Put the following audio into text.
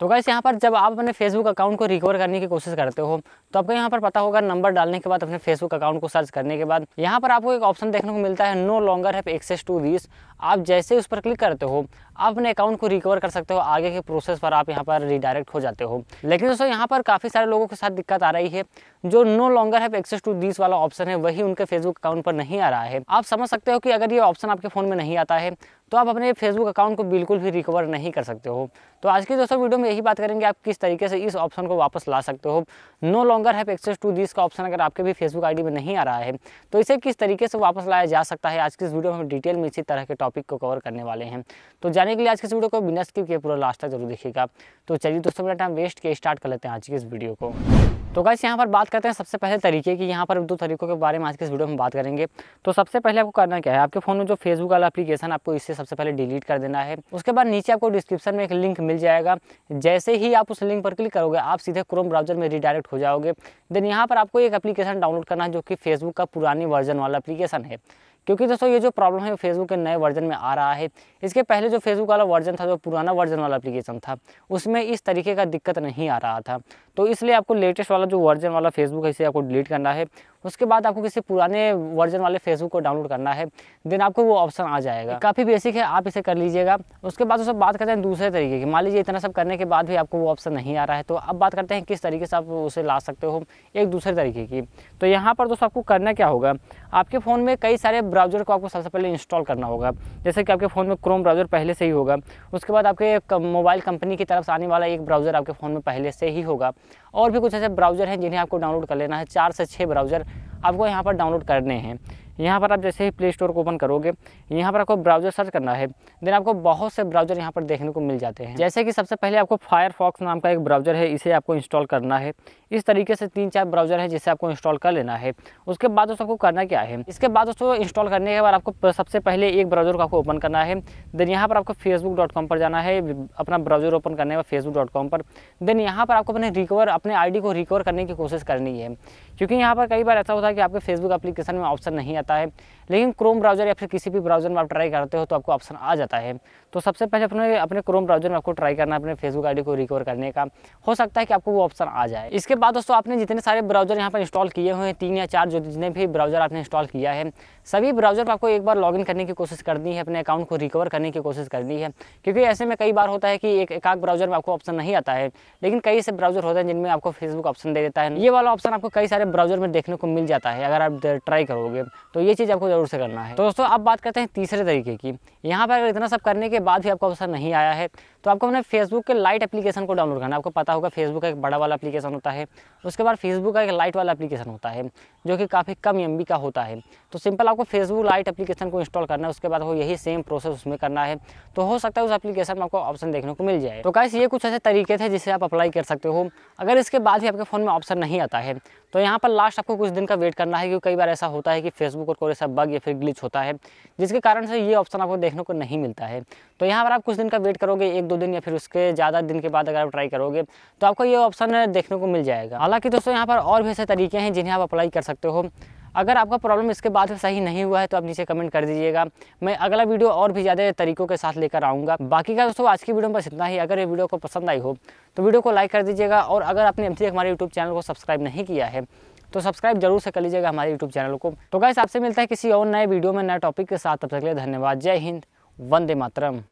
तो गाइस यहाँ पर जब आप अपने फेसबुक अकाउंट को रिकवर करने की कोशिश करते हो तो आपको यहाँ पर पता होगा नंबर डालने के बाद अपने फेसबुक अकाउंट को सर्च करने के बाद यहाँ पर आपको एक ऑप्शन देखने को मिलता है no longer have access to this आप जैसे ही उस पर क्लिक करते हो आप अपने अकाउंट को रिकवर कर सकते हो आगे के प्रोसेस पर आप यहाँ पर रिडायरेक्ट हो जाते हो लेकिन दोस्तों यहाँ पर काफ़ी सारे लोगों के साथ दिक्कत आ रही है जो no longer have access to this वाला ऑप्शन है वही उनके फेसबुक अकाउंट पर नहीं आ रहा है आप समझ सकते हो कि अगर ये ऑप्शन आपके फ़ोन में नहीं आता है तो आप अपने फेसबुक अकाउंट को बिल्कुल भी रिकवर नहीं कर सकते हो तो आज की दोस्तों वीडियो में यही बात करेंगे आप किस तरीके से इस ऑप्शन को वापस ला सकते हो no longer have access to this का ऑप्शन अगर आपके भी फेसबुक आईडी में नहीं आ रहा है तो इसे किस तरीके से वापस लाया जा सकता है आज की इस वीडियो में डिटेल में इसी तरह के टॉप टॉपिक को कवर करने वाले हैं तो जाने के लिए आज के इस वीडियो को बिना स्किप किए पूरा लास्ट तक जरूर देखिएगा तो चलिए दोस्तों मेरा टाइम वेस्ट के स्टार्ट कर लेते हैं आज की इस वीडियो को तो गाइस यहाँ पर बात करते हैं सबसे पहले तरीके की यहाँ पर दो तरीकों के बारे में आज के इस वीडियो में बात करेंगे तो सबसे पहले आपको करना क्या है आपके फ़ोन में जो फेसबुक वाला एप्लीकेशन आपको इससे सबसे पहले डिलीट कर देना है उसके बाद नीचे आपको डिस्क्रिप्शन में एक लिंक मिल जाएगा जैसे ही आप उस लिंक पर क्लिक करोगे आप सीधे क्रोम ब्राउजर में रिडायरेक्ट हो जाओगे देन यहाँ पर आपको एक एप्लीकेशन डाउनलोड करना है जो कि फेसबुक का पुरानी वर्जन वाला एप्लीकेशन है क्योंकि दोस्तों ये जो प्रॉब्लम है फेसबुक के नए वर्जन में आ रहा है इसके पहले जो फेसबुक वाला वर्जन था जो पुराना वर्जन वाला एप्लीकेशन था उसमें इस तरीके का दिक्कत नहीं आ रहा था तो इसलिए आपको लेटेस्ट वाला जो वर्जन वाला फेसबुक है इसे आपको डिलीट करना है उसके बाद आपको किसी पुराने वर्जन वाले फेसबुक को डाउनलोड करना है देन आपको वो ऑप्शन आ जाएगा काफ़ी बेसिक है आप इसे कर लीजिएगा उसके बाद सब बात करते हैं दूसरे तरीके की मान लीजिए इतना सब करने के बाद भी आपको वो ऑप्शन नहीं आ रहा है तो अब बात करते हैं किस तरीके से आप उसे ला सकते हो एक दूसरे तरीके की तो यहाँ पर दोस्तों आपको करना क्या होगा आपके फ़ोन में कई सारे ब्राउजर को आपको सबसे पहले इंस्टॉल करना होगा जैसे कि आपके फ़ोन में क्रोम ब्राउजर पहले से ही होगा उसके बाद आपके मोबाइल कंपनी की तरफ से आने वाला एक ब्राउजर आपके फ़ोन में पहले से ही होगा और भी कुछ ऐसे ब्राउज़र हैं जिन्हें आपको डाउनलोड कर लेना है चार से छः ब्राउज़र आपको यहाँ पर डाउनलोड करने हैं यहाँ पर आप जैसे ही प्ले स्टोर को ओपन करोगे यहाँ पर आपको ब्राउजर सर्च करना है देन आपको बहुत से ब्राउजर यहाँ पर देखने को मिल जाते हैं जैसे कि सबसे पहले आपको फायरफॉक्स नाम का एक ब्राउजर है इसे आपको इंस्टॉल करना है इस तरीके से तीन चार ब्राउजर है जिसे आपको इंस्टॉल कर लेना है उसके बाद दोस्तों आपको करना क्या है इसके बाद दोस्तों इंस्टॉल करने के बाद आपको सबसे पहले एक ब्राउजर को आपको ओपन करना है देन यहाँ पर आपको फेसबुक पर जाना है अपना ब्राउजर ओपन करने का फेसबुक पर देन यहाँ पर आपको अपने रिकवर अपने आई को रिकवर करने की कोशिश करनी है क्योंकि यहाँ पर कई बार ऐसा होता है कि आपके फेसबुक एप्लीकेशन में ऑप्शन नहीं आता आता है लेकिन क्रोम ब्राउज़र या फिर किसी भी ब्राउज़र में आप ट्राई करते हो तो आपको ऑप्शन आ जाता है तो सबसे पहले अपने अपने क्रोम ब्राउज़र में आपको ट्राई करना है अपने फेसबुक आईडी को रिकवर करने का हो सकता है कि आपको वो ऑप्शन आ जाए इसके बाद दोस्तों आपने जितने सारे ब्राउज़र यहाँ पर इंस्टॉल किए हुए हैं तीन या चार जो जितने भी ब्राउज़र आपने इंस्टॉल किया है सभी ब्राउज़र पर आपको एक बार लॉगिन करने की कोशिश करनी है अपने अकाउंट को रिकवर करने की कोशिश करनी है क्योंकि ऐसे में कई बार होता है कि एक एकाक ब्राउज़र में आपको ऑप्शन नहीं आता है लेकिन कई ऐसे ब्राउज़र होते हैं जिनमें आपको फेसबुक ऑप्शन दे देता है ये वाला ऑप्शन आपको कई सारे ब्राउज़र में देखने को मिल जाता है अगर आप ट्राई करोगे तो ये चीज़ आपको ज़रूर से करना है तो दोस्तों आप बात करते हैं तीसरे तरीके की यहाँ पर अगर इतना सब करने के बाद भी आपको ऑप्शन नहीं आया है तो आपको अपने फेसबुक के लाइट एप्लीकेशन को डाउनलोड करना है आपको पता होगा फेसबुक का एक बड़ा वाला एप्लीकेशन होता है उसके बाद फेसबुक का एक लाइट वाला एप्लीकेशन होता है जो कि काफ़ी कम एम का होता है तो सिंपल आपको फेसबुक लाइट एप्लीकेशन को इंस्टॉल करना है उसके बाद वो यही सेम प्रोसेस उसमें करना है तो हो सकता है उस एप्लीकेशन में आपको ऑप्शन देखने को मिल जाए तो कैसे ये कुछ ऐसे तरीके थे जिसे आप अप्लाई कर सकते हो अगर इसके बाद भी आपके फ़ोन में ऑप्शन नहीं आता है तो यहाँ पर लास्ट आपको कुछ दिन का वेट करना है क्योंकि कई बार ऐसा होता है कि फेसबुक और कोई ऐसा बग या फिर ग्लिच होता है जिसके कारण से ये ऑप्शन आपको देखने को नहीं मिलता है तो यहाँ पर आप कुछ दिन का वेट करोगे एक दो दिन या फिर उसके ज़्यादा दिन के बाद अगर आप ट्राई करोगे तो आपको ये ऑप्शन देखने को मिल जाएगा हालाँकि दोस्तों यहाँ पर और भी ऐसे तरीके हैं जिन्हें आप अप्लाई कर सकते हो अगर आपका प्रॉब्लम इसके बाद सही नहीं हुआ है तो आप नीचे कमेंट कर दीजिएगा मैं अगला वीडियो और भी ज़्यादा तरीकों के साथ लेकर आऊँगा बाकी का दोस्तों आज की वीडियो में बस इतना ही अगर ये वीडियो को पसंद आई हो तो वीडियो को लाइक कर दीजिएगा और अगर आपने अभी तक हमारे यूट्यूब चैनल को सब्सक्राइब नहीं किया है तो सब्सक्राइब जरूर से कर लीजिएगा हमारे यूट्यूब चैनल को तो कैसे आपसे मिलता है किसी और नए वीडियो में नए टॉपिक के साथ तब तक के लिए धन्यवाद जय हिंद वंदे मातरम